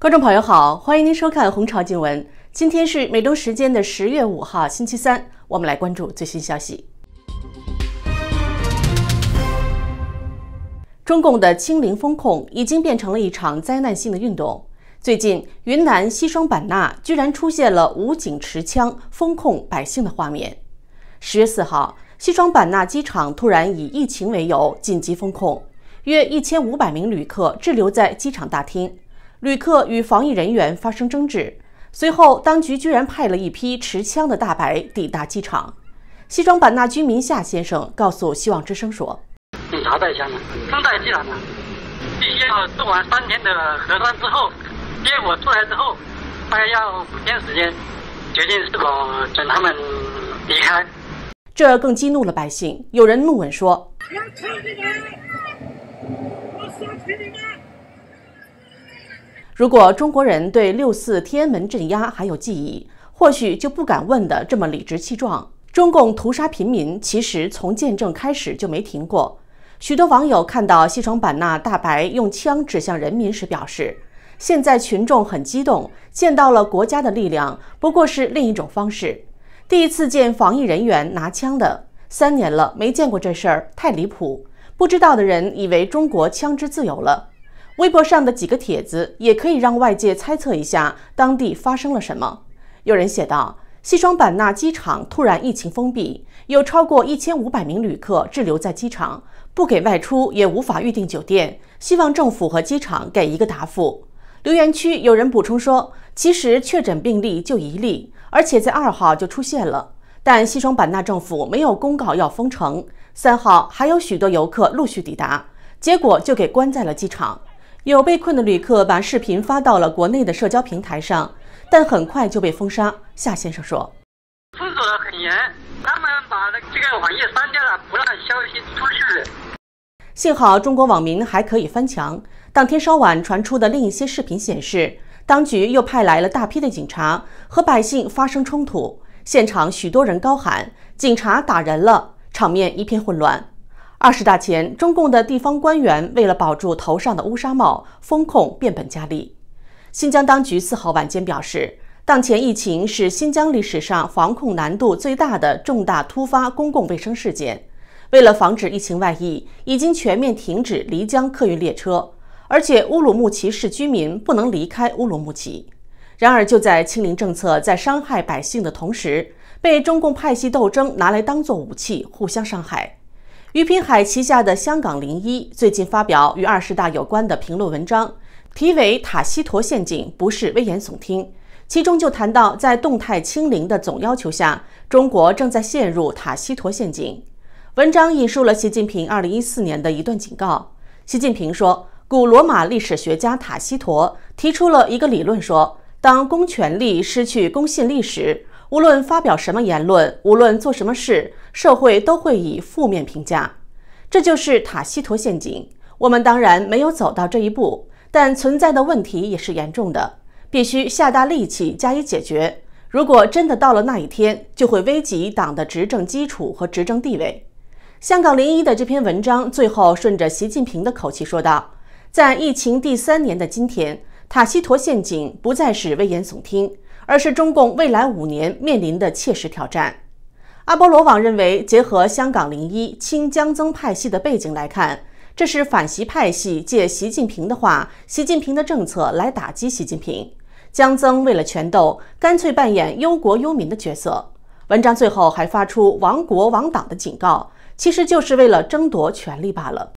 观众朋友好，欢迎您收看《红潮新闻》。今天是美东时间的十月五号，星期三，我们来关注最新消息。中共的清零风控已经变成了一场灾难性的运动。最近，云南西双版纳居然出现了武警持枪封控百姓的画面。十月四号，西双版纳机场突然以疫情为由紧急封控，约一千五百名旅客滞留在机场大厅，旅客与防疫人员发生争执。随后，当局居然派了一批持枪的大白抵达机场。西双版纳居民夏先生告诉《希望之声》说：“警察带下呢，正在进来呢。必须要做完三天的核酸之后。”结果出来之后，大概要五天时间，决定是否准他们离开。这更激怒了百姓，有人怒问说：“我你们！我你们！”如果中国人对六四天安门镇压还有记忆，或许就不敢问的这么理直气壮。中共屠杀平民，其实从建政开始就没停过。许多网友看到西双版纳大白用枪指向人民时表示。现在群众很激动，见到了国家的力量，不过是另一种方式。第一次见防疫人员拿枪的，三年了没见过这事儿，太离谱。不知道的人以为中国枪支自由了。微博上的几个帖子也可以让外界猜测一下当地发生了什么。有人写道：西双版纳机场突然疫情封闭，有超过一千五百名旅客滞留在机场，不给外出也无法预订酒店，希望政府和机场给一个答复。留言区有人补充说，其实确诊病例就一例，而且在二号就出现了，但西双版纳政府没有公告要封城。三号还有许多游客陆续抵达，结果就给关在了机场。有被困的旅客把视频发到了国内的社交平台上，但很快就被封杀。夏先生说：“封锁很严，他们把这个网页删掉了，不让消息出去。”幸好中国网民还可以翻墙。当天稍晚传出的另一些视频显示，当局又派来了大批的警察和百姓发生冲突，现场许多人高喊“警察打人了”，场面一片混乱。二十大前，中共的地方官员为了保住头上的乌纱帽，封控变本加厉。新疆当局四号晚间表示，当前疫情是新疆历史上防控难度最大的重大突发公共卫生事件，为了防止疫情外溢，已经全面停止漓江客运列车。而且乌鲁木齐市居民不能离开乌鲁木齐。然而，就在清零政策在伤害百姓的同时，被中共派系斗争拿来当做武器互相伤害。于平海旗下的香港零一最近发表与二十大有关的评论文章，题为《塔西佗陷阱不是危言耸听》，其中就谈到，在动态清零的总要求下，中国正在陷入塔西佗陷阱。文章引述了习近平二零一四年的一段警告：习近平说。古罗马历史学家塔西佗提出了一个理论，说当公权力失去公信力时，无论发表什么言论，无论做什么事，社会都会以负面评价。这就是塔西佗陷阱。我们当然没有走到这一步，但存在的问题也是严重的，必须下大力气加以解决。如果真的到了那一天，就会危及党的执政基础和执政地位。香港零一的这篇文章最后顺着习近平的口气说道。在疫情第三年的今天，塔西佗陷阱不再是危言耸听，而是中共未来五年面临的切实挑战。阿波罗网认为，结合香港零一清江增派系的背景来看，这是反习派系借习近平的话、习近平的政策来打击习近平。江增为了权斗，干脆扮演忧国忧民的角色。文章最后还发出亡国亡党的警告，其实就是为了争夺权力罢了。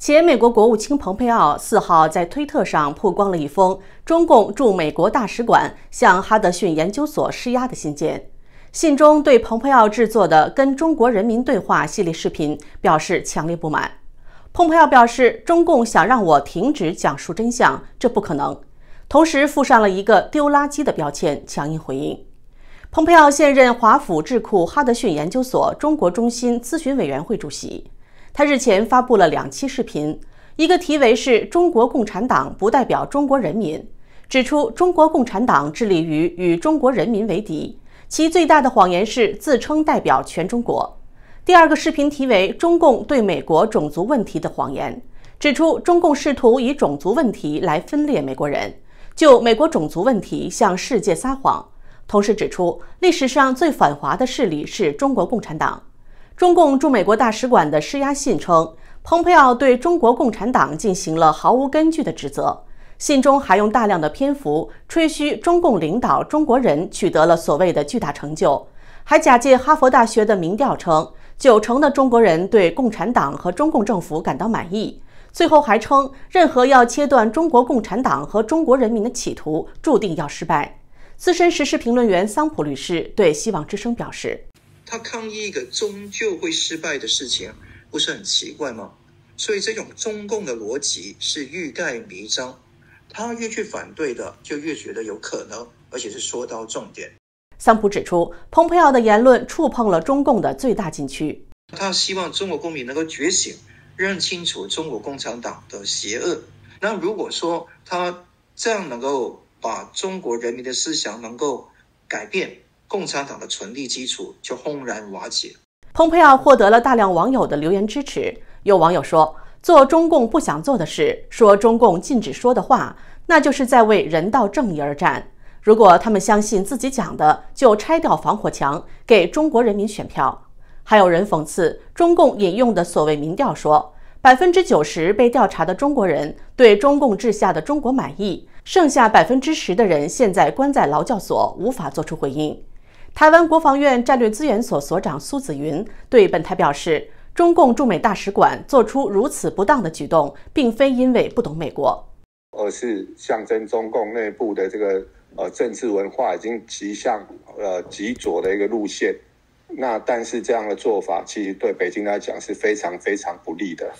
且美国国务卿蓬佩奥四号在推特上曝光了一封中共驻美国大使馆向哈德逊研究所施压的信件，信中对蓬佩奥制作的《跟中国人民对话》系列视频表示强烈不满。蓬佩奥表示：“中共想让我停止讲述真相，这不可能。”同时附上了一个“丢垃圾”的标签，强硬回应。蓬佩奥现任华府智库哈德逊研究所中国中心咨询委员会主席。他日前发布了两期视频，一个题为“是中国共产党不代表中国人民”，指出中国共产党致力于与中国人民为敌，其最大的谎言是自称代表全中国。第二个视频题为“中共对美国种族问题的谎言”，指出中共试图以种族问题来分裂美国人，就美国种族问题向世界撒谎。同时指出，历史上最反华的势力是中国共产党。中共驻美国大使馆的施压信称，蓬佩奥对中国共产党进行了毫无根据的指责。信中还用大量的篇幅吹嘘中共领导中国人取得了所谓的巨大成就，还假借哈佛大学的民调称九成的中国人对共产党和中共政府感到满意。最后还称，任何要切断中国共产党和中国人民的企图注定要失败。资深时事评论员桑普律师对《希望之声》表示。他抗议一个终究会失败的事情，不是很奇怪吗？所以这种中共的逻辑是欲盖弥彰，他越去反对的，就越觉得有可能，而且是说到重点。桑普指出，蓬佩奥的言论触碰了中共的最大禁区。他希望中国公民能够觉醒，认清楚中国共产党的邪恶。那如果说他这样能够把中国人民的思想能够改变。共产党的存立基础就轰然瓦解。蓬佩奥获得了大量网友的留言支持，有网友说，做中共不想做的事，说中共禁止说的话，那就是在为人道正义而战。如果他们相信自己讲的，就拆掉防火墙，给中国人民选票。还有人讽刺中共引用的所谓民调，说百分之九十被调查的中国人对中共治下的中国满意，剩下百分之十的人现在关在劳教所，无法做出回应。台湾国防院战略资源所所长苏子云对本台表示：“中共驻美大使馆做出如此不当的举动，并非因为不懂美国，而是象征中共内部的这个呃政治文化已经极向呃极左的一个路线。那但是这样的做法，其实对北京来讲是非常非常不利的。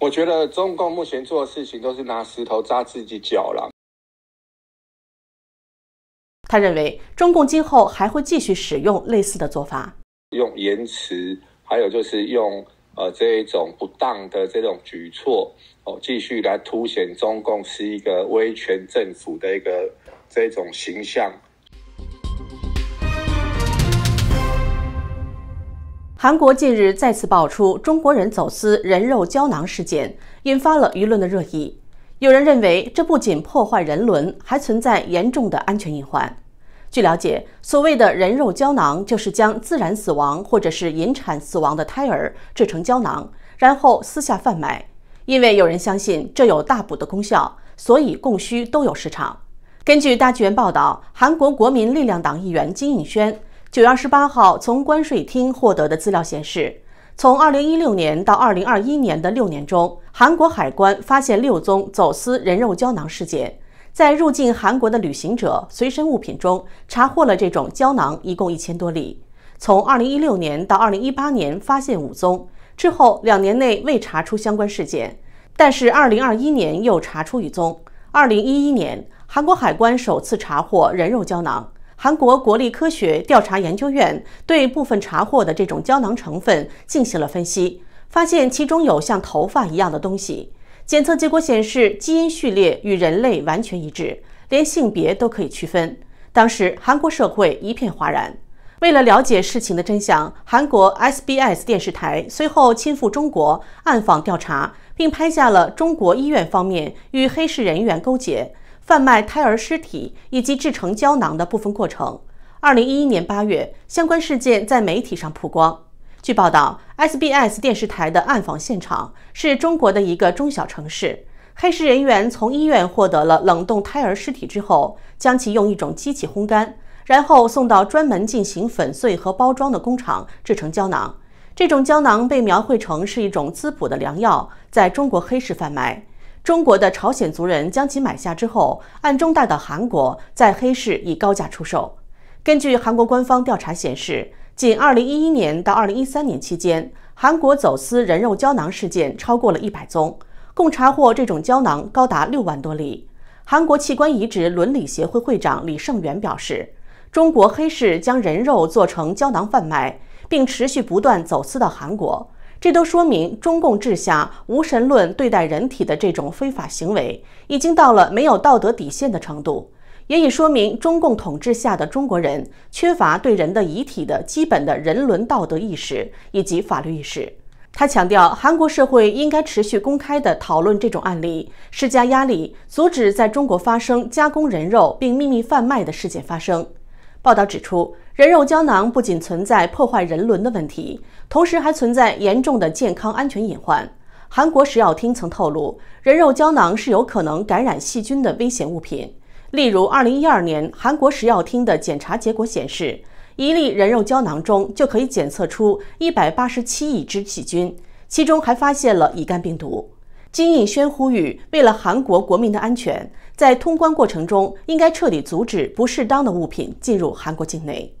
我觉得中共目前做的事情，都是拿石头扎自己脚了。”他认为，中共今后还会继续使用类似的做法，用延迟，还有就是用呃这一种不当的这种举措，哦，继续来凸显中共是一个威权政府的一个这种形象。韩国近日再次爆出中国人走私人肉胶囊事件，引发了舆论的热议。有人认为，这不仅破坏人伦，还存在严重的安全隐患。据了解，所谓的人肉胶囊，就是将自然死亡或者是引产死亡的胎儿制成胶囊，然后私下贩卖。因为有人相信这有大补的功效，所以供需都有市场。根据大纪元报道，韩国国民力量党议员金尹轩九月二十八号从关税厅获得的资料显示，从二零一六年到二零二一年的六年中，韩国海关发现六宗走私人肉胶囊事件。在入境韩国的旅行者随身物品中查获了这种胶囊，一共一千多粒。从2016年到2018年发现五宗，之后两年内未查出相关事件，但是2021年又查出一宗。2011年，韩国海关首次查获人肉胶囊。韩国国立科学调查研究院对部分查获的这种胶囊成分进行了分析，发现其中有像头发一样的东西。检测结果显示，基因序列与人类完全一致，连性别都可以区分。当时韩国社会一片哗然。为了了解事情的真相，韩国 SBS 电视台随后亲赴中国暗访调查，并拍下了中国医院方面与黑市人员勾结、贩卖胎儿尸体以及制成胶囊的部分过程。二零一一年八月，相关事件在媒体上曝光。据报道，SBS 电视台的暗访现场是中国的一个中小城市。黑市人员从医院获得了冷冻胎儿尸体之后，将其用一种机器烘干，然后送到专门进行粉碎和包装的工厂制成胶囊。这种胶囊被描绘成是一种滋补的良药，在中国黑市贩卖。中国的朝鲜族人将其买下之后，暗中带到韩国，在黑市以高价出售。根据韩国官方调查显示。仅2011年到2013年期间，韩国走私人肉胶囊事件超过了一百宗，共查获这种胶囊高达六万多例。韩国器官移植伦理协会会长李胜元表示：“中国黑市将人肉做成胶囊贩卖，并持续不断走私到韩国，这都说明中共治下无神论对待人体的这种非法行为，已经到了没有道德底线的程度。”也已说明，中共统治下的中国人缺乏对人的遗体的基本的人伦道德意识以及法律意识。他强调，韩国社会应该持续公开的讨论这种案例，施加压力，阻止在中国发生加工人肉并秘密贩卖的事件发生。报道指出，人肉胶囊不仅存在破坏人伦的问题，同时还存在严重的健康安全隐患。韩国食药厅曾透露，人肉胶囊是有可能感染细菌的危险物品。例如，二零一二年韩国食药厅的检查结果显示，一粒人肉胶囊中就可以检测出一百八十七亿支细菌，其中还发现了乙肝病毒。金印宣呼吁，为了韩国国民的安全，在通关过程中应该彻底阻止不适当的物品进入韩国境内。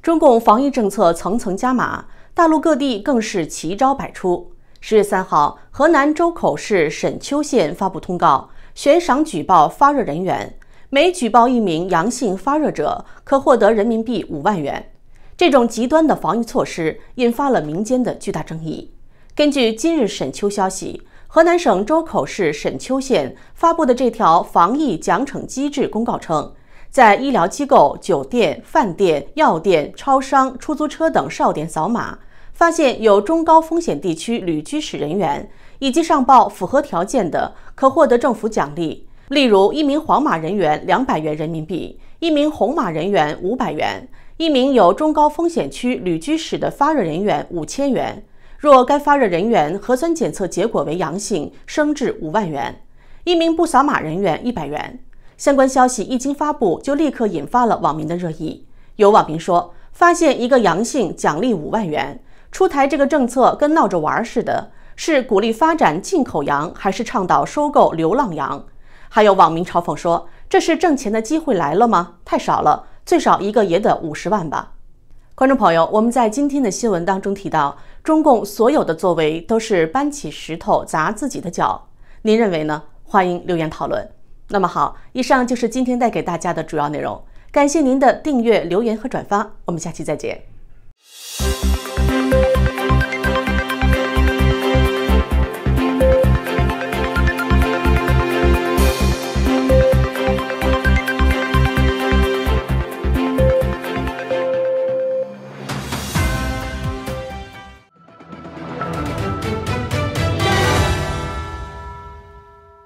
中共防疫政策层层加码，大陆各地更是奇招百出。十月三号，河南周口市沈丘县发布通告，悬赏举报发热人员，每举报一名阳性发热者，可获得人民币五万元。这种极端的防疫措施引发了民间的巨大争议。根据今日沈丘消息，河南省周口市沈丘县发布的这条防疫奖惩机制公告称，在医疗机构、酒店、饭店、药店、超商、出租车等哨点扫码。发现有中高风险地区旅居史人员，以及上报符合条件的，可获得政府奖励。例如，一名黄码人员两百元人民币，一名红码人员五百元，一名有中高风险区旅居史的发热人员五千元。若该发热人员核酸检测结果为阳性，升至五万元。一名不扫码人员一百元。相关消息一经发布，就立刻引发了网民的热议。有网民说，发现一个阳性，奖励五万元。出台这个政策跟闹着玩似的，是鼓励发展进口羊，还是倡导收购流浪羊？还有网民嘲讽说，这是挣钱的机会来了吗？太少了，最少一个也得五十万吧。观众朋友，我们在今天的新闻当中提到，中共所有的作为都是搬起石头砸自己的脚，您认为呢？欢迎留言讨论。那么好，以上就是今天带给大家的主要内容，感谢您的订阅、留言和转发，我们下期再见。Thank you.